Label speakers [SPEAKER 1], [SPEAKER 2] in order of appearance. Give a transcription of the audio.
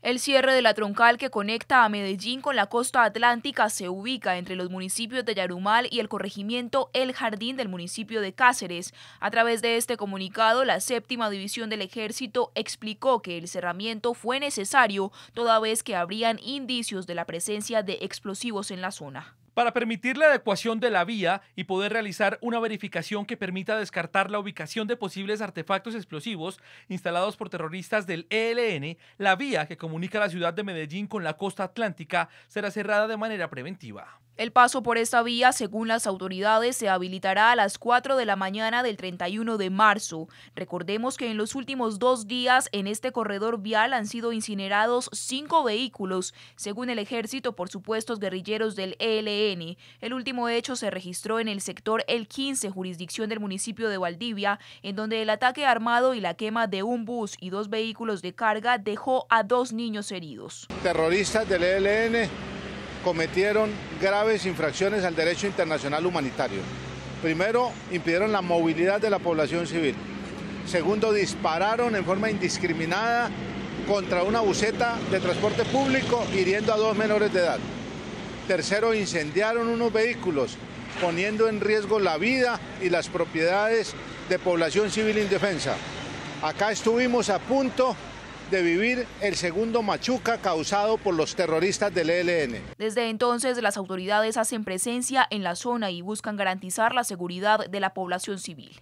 [SPEAKER 1] El cierre de la troncal que conecta a Medellín con la costa atlántica se ubica entre los municipios de Yarumal y el corregimiento El Jardín del municipio de Cáceres. A través de este comunicado, la séptima división del ejército explicó que el cerramiento fue necesario toda vez que habrían indicios de la presencia de explosivos en la zona
[SPEAKER 2] para permitir la adecuación de la vía y poder realizar una verificación que permita descartar la ubicación de posibles artefactos explosivos instalados por terroristas del ELN, la vía que comunica la ciudad de Medellín con la costa atlántica será cerrada de manera preventiva.
[SPEAKER 1] El paso por esta vía, según las autoridades, se habilitará a las 4 de la mañana del 31 de marzo. Recordemos que en los últimos dos días en este corredor vial han sido incinerados cinco vehículos, según el ejército por supuestos guerrilleros del ELN. El último hecho se registró en el sector El 15, jurisdicción del municipio de Valdivia, en donde el ataque armado y la quema de un bus y dos vehículos de carga dejó a dos niños heridos.
[SPEAKER 3] Terroristas del ELN cometieron graves infracciones al derecho internacional humanitario. Primero, impidieron la movilidad de la población civil. Segundo, dispararon en forma indiscriminada contra una buceta de transporte público, hiriendo a dos menores de edad. Tercero, incendiaron unos vehículos, poniendo en riesgo la vida y las propiedades de población civil indefensa. Acá estuvimos a punto de vivir el segundo machuca causado por los terroristas del ELN.
[SPEAKER 1] Desde entonces, las autoridades hacen presencia en la zona y buscan garantizar la seguridad de la población civil.